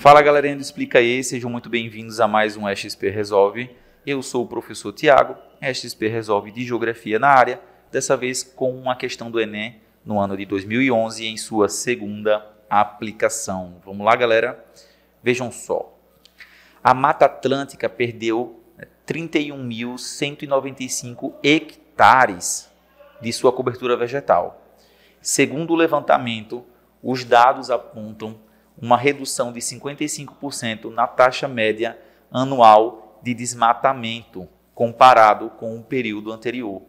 Fala galerinha do Explica aí, sejam muito bem-vindos a mais um XP Resolve. Eu sou o professor Tiago, XP Resolve de Geografia na área, dessa vez com uma questão do Enem no ano de 2011 em sua segunda aplicação. Vamos lá, galera? Vejam só. A Mata Atlântica perdeu 31.195 né, hectares de sua cobertura vegetal. Segundo o levantamento, os dados apontam uma redução de 55% na taxa média anual de desmatamento comparado com o período anterior,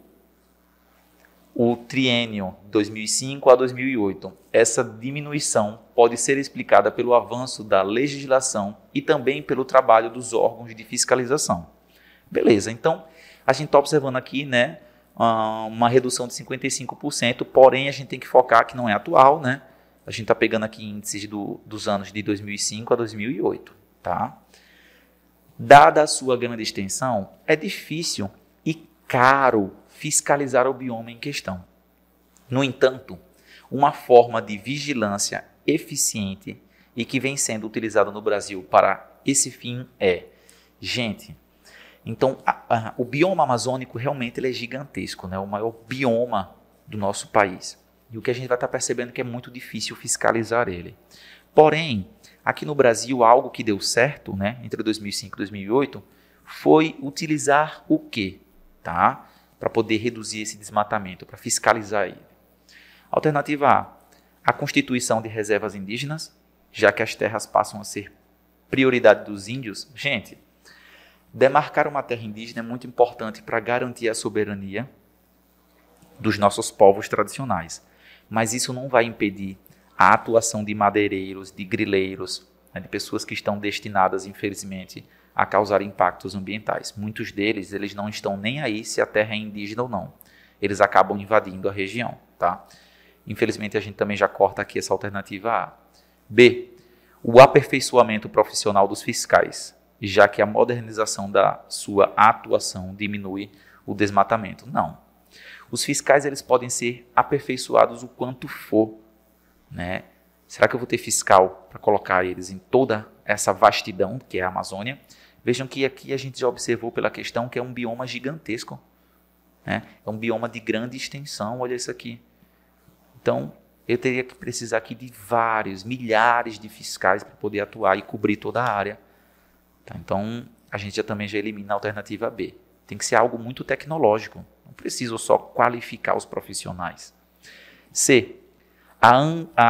o triênio 2005 a 2008. Essa diminuição pode ser explicada pelo avanço da legislação e também pelo trabalho dos órgãos de fiscalização. Beleza, então a gente está observando aqui, né, ah, uma redução de 55%, porém a gente tem que focar que não é atual, né? A gente está pegando aqui índices do, dos anos de 2005 a 2008, tá? Dada a sua grande extensão, é difícil e caro fiscalizar o bioma em questão. No entanto, uma forma de vigilância eficiente e que vem sendo utilizada no Brasil para esse fim é, gente, então a, a, o bioma amazônico realmente é gigantesco, né? o maior bioma do nosso país. E o que a gente vai estar percebendo é que é muito difícil fiscalizar ele. Porém, aqui no Brasil, algo que deu certo, né, entre 2005 e 2008, foi utilizar o quê, tá? Para poder reduzir esse desmatamento, para fiscalizar ele. Alternativa A, a constituição de reservas indígenas, já que as terras passam a ser prioridade dos índios. Gente, demarcar uma terra indígena é muito importante para garantir a soberania dos nossos povos tradicionais. Mas isso não vai impedir a atuação de madeireiros, de grileiros, né, de pessoas que estão destinadas, infelizmente, a causar impactos ambientais. Muitos deles, eles não estão nem aí se a terra é indígena ou não. Eles acabam invadindo a região, tá? Infelizmente, a gente também já corta aqui essa alternativa A. B. O aperfeiçoamento profissional dos fiscais, já que a modernização da sua atuação diminui o desmatamento. Não, os fiscais eles podem ser aperfeiçoados o quanto for, né? Será que eu vou ter fiscal para colocar eles em toda essa vastidão que é a Amazônia? Vejam que aqui a gente já observou pela questão que é um bioma gigantesco, né? É um bioma de grande extensão, olha isso aqui. Então, eu teria que precisar aqui de vários, milhares de fiscais para poder atuar e cobrir toda a área. Tá? Então, a gente já também já elimina a alternativa B. Tem que ser algo muito tecnológico. Não preciso só qualificar os profissionais. C. A,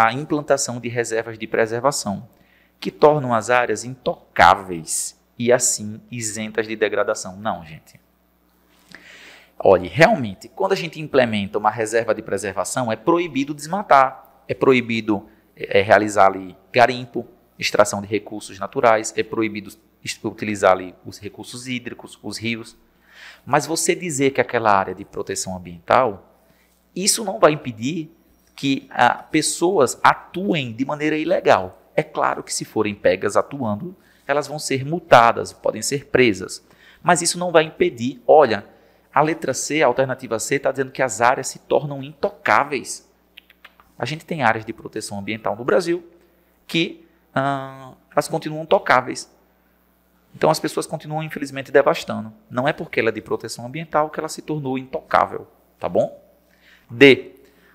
a implantação de reservas de preservação, que tornam as áreas intocáveis e assim isentas de degradação. Não, gente. Olhe, realmente, quando a gente implementa uma reserva de preservação, é proibido desmatar, é proibido é, é realizar ali garimpo, extração de recursos naturais, é proibido utilizar ali os recursos hídricos, os rios. Mas você dizer que aquela área de proteção ambiental, isso não vai impedir que ah, pessoas atuem de maneira ilegal. É claro que se forem pegas atuando, elas vão ser multadas, podem ser presas. Mas isso não vai impedir. Olha, a letra C, a alternativa C, está dizendo que as áreas se tornam intocáveis. A gente tem áreas de proteção ambiental no Brasil que hum, elas continuam tocáveis. Então as pessoas continuam infelizmente devastando. Não é porque ela é de proteção ambiental que ela se tornou intocável, tá bom? D.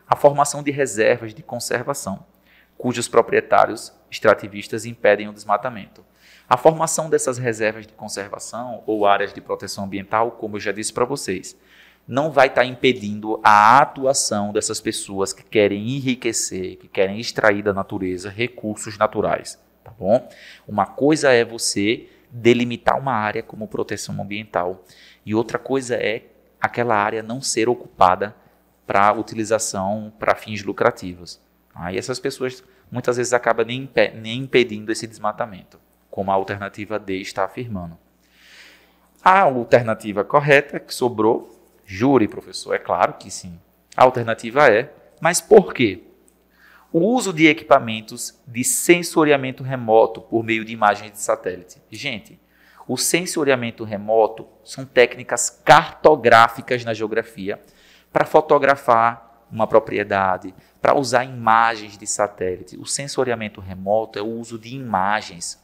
A formação de reservas de conservação, cujos proprietários extrativistas impedem o desmatamento. A formação dessas reservas de conservação ou áreas de proteção ambiental, como eu já disse para vocês, não vai estar tá impedindo a atuação dessas pessoas que querem enriquecer, que querem extrair da natureza recursos naturais, tá bom? Uma coisa é você delimitar uma área como proteção ambiental. E outra coisa é aquela área não ser ocupada para utilização para fins lucrativos. Aí ah, essas pessoas muitas vezes acabam nem, nem impedindo esse desmatamento, como a alternativa D está afirmando. A alternativa correta é que sobrou, jure, professor, é claro que sim. A alternativa é, mas por quê? o uso de equipamentos de sensoriamento remoto por meio de imagens de satélite. Gente, o sensoriamento remoto são técnicas cartográficas na geografia para fotografar uma propriedade, para usar imagens de satélite. O sensoriamento remoto é o uso de imagens.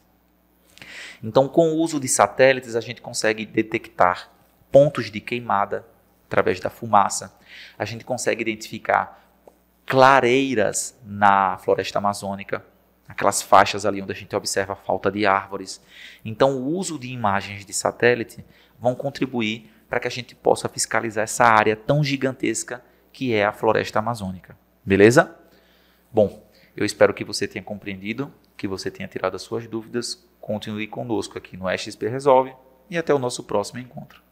Então, com o uso de satélites, a gente consegue detectar pontos de queimada através da fumaça, a gente consegue identificar clareiras na floresta amazônica, aquelas faixas ali onde a gente observa a falta de árvores. Então, o uso de imagens de satélite vão contribuir para que a gente possa fiscalizar essa área tão gigantesca que é a floresta amazônica. Beleza? Bom, eu espero que você tenha compreendido, que você tenha tirado as suas dúvidas. Continue conosco aqui no XP Resolve e até o nosso próximo encontro.